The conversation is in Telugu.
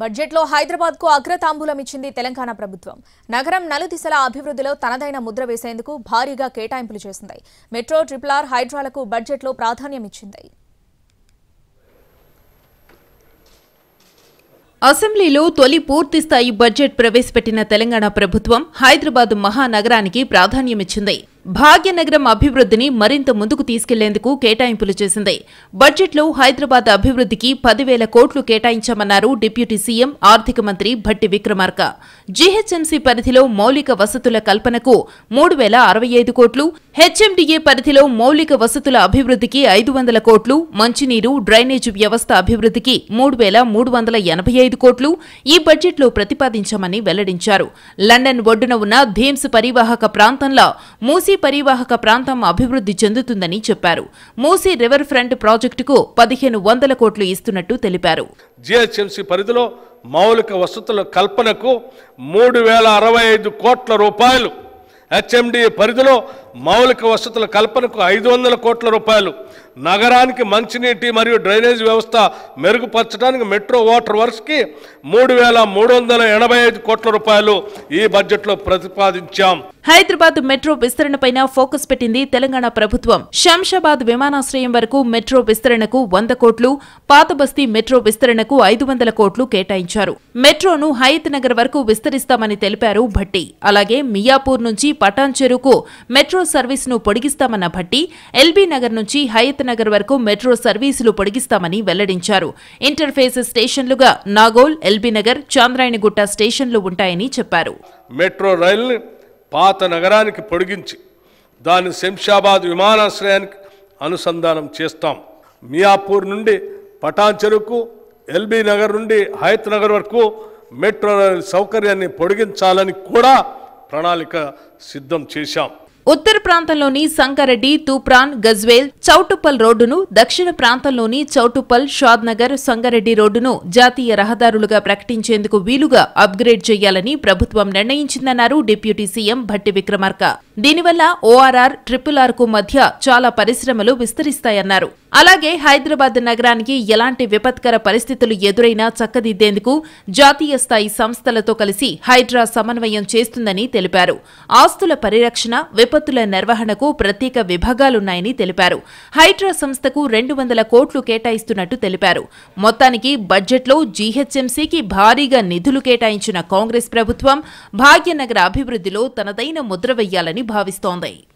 బడ్జెట్లో హైదరాబాద్కు అగ్రతాంబూలం ఇచ్చింది తెలంగాణ ప్రభుత్వం నగరం నలుదిశల అభివృద్ధిలో తనదైన ముద్ర వేసేందుకు భారీగా కేటాయింపులు చేసింది మెట్రో ట్రిపుల్ ఆర్ హైడ్రాలకు బడ్జెట్లో ప్రాధాన్యం ఇచ్చింది అసెంబ్లీలో తొలి పూర్తిస్థాయి బడ్జెట్ ప్రవేశపెట్టిన తెలంగాణ ప్రభుత్వం హైదరాబాద్ మహానగరానికి ప్రాధాన్యమిచ్చింది భాగ్యనగరం అభివృద్ధిని మరింత ముందుకు తీసుకెళ్లేందుకు కేటాయింపులు చేసింది బడ్జెట్లో హైదరాబాద్ అభివృద్ధికి పదివేల కోట్లు కేటాయించామన్నారు డిప్యూటీ సీఎం ఆర్థిక మంత్రి భట్టి విక్రమార్క జీహెచ్ఎంసీ పరిధిలో మౌలిక వసతుల కల్పనకు మూడు వేల అరవై ఐదు కోట్లు హెచ్ఎండిఏ పరిధిలో మౌలిక వసతుల అభివృద్ధికి ఐదు వందల కోట్లు మంచినీరు డ్రైనేజ్ వ్యవస్థ అభివృద్ధికి మూడు వేల మూడు వందల ఎనభై ఐదు కోట్లు ఈ బడ్జెట్లో ప్రతిపాదించామని వెల్లడించారు లండన్ ఒడ్డున ఉన్న థేమ్స్ పరివాహక ప్రాంతంలో మూసి మూసీ పరివాహక ప్రాంతం అభివృద్ధి చెందుతుందని చెప్పారు మూసీ రివర్ ఫ్రంట్ ప్రాజెక్టుకు పదిహేను వందల కోట్లు ఇస్తున్నట్టు తెలిపారు జిహెచ్ఎంసీ పరిధిలో మౌలిక వసతుల కల్పనకు మూడు వేల అరవై ఐదు కోట్ల రూపాయలు హెచ్ఎండి పరిధిలో మౌలిక వసతుల కల్పనకు ఐదు వందల కోట్ల రూపాయలు నగరానికి మంచినీటి మరియు డ్రైనేజ్ వ్యవస్థ మెరుగుపరచడానికి మెట్రో వాటర్ వర్క్స్కి మూడు వేల మూడు వందల ఎనభై ఐదు కోట్ల రూపాయలు ఈ బడ్జెట్లో ప్రతిపాదించాం హైదరాబాద్ మెట్రో విస్తరణపై ఫోకస్ పెట్టింది తెలంగాణ ప్రభుత్వం శంషాబాద్ విమానాశ్రయం వరకు మెట్రో విస్తరణకు వంద కోట్లు పాత బస్తీ మెట్రో విస్తరణకు ఐదు వందల కోట్లు కేటాయించారు మెట్రోను హయత్ నగర్ వరకు విస్తరిస్తామని తెలిపారు భట్టి అలాగే మియాపూర్ నుంచి పటాన్చెరుకు మెట్రో సర్వీస్ను పొడిగిస్తామన్న భట్టి ఎల్బీ నగర్ నుంచి హయత్ నగర్ వరకు మెట్రో సర్వీసులు పొడిగిస్తామని వెల్లడించారు ఇంటర్ఫేస్ స్టేషన్లుగా నాగోల్ ఎల్బీనగర్ చాంద్రాయణగుట్ట స్టేషన్లు ఉంటాయని చెప్పారు మెట్రో రైల్ని పాత నగరానికి పొడిగించి దాన్ని శంషాబాద్ విమానాశ్రయానికి అనుసంధానం చేస్తాం మియాపూర్ నుండి పటాన్ చెరుకు ఎల్బీ నగర్ నుండి హైత్ నగర్ వరకు మెట్రో రైలు సౌకర్యాన్ని పొడిగించాలని కూడా ప్రణాళిక సిద్ధం చేశాం ఉత్తర ప్రాంతంలోని సంగారెడ్డి తూప్రాన్ గజ్వేల్ చౌటుప్పల్ రోడ్డును దక్షిణ ప్రాంతంలోని చౌటుప్పల్ షాద్నగర్ సంగారెడ్డి రోడ్డును జాతీయ రహదారులుగా ప్రకటించేందుకు వీలుగా అప్గ్రేడ్ చేయాలని ప్రభుత్వం నిర్ణయించిందన్నారు డిప్యూటీ సీఎం భట్టి విక్రమార్క దీనివల్ల ఓఆర్ఆర్ ట్రిపుల్ ఆర్కు మధ్య చాలా పరిశ్రమలు విస్తరిస్తాయన్నారు అలాగే హైదరాబాద్ నగరానికి ఎలాంటి విపత్కర పరిస్థితులు ఎదురైనా చక్కదిద్దేందుకు జాతీయ స్థాయి సంస్థలతో కలిసి హైడ్రా సమన్వయం చేస్తుందని తెలిపారు ఆస్తుల పరిరక్షణ విపత్తుల నిర్వహణకు ప్రత్యేక విభాగాలున్నాయని తెలిపారు హైడ్రా సంస్థకు రెండు వందల కోట్లు కేటాయిస్తున్నట్టు తెలిపారు మొత్తానికి బడ్జెట్లో జీహెచ్ఎంసీకి భారీగా నిధులు కేటాయించిన కాంగ్రెస్ ప్రభుత్వం భాగ్యనగర అభివృద్ధిలో తనదైన ముద్ర వెయ్యాలని భావిస్తోంది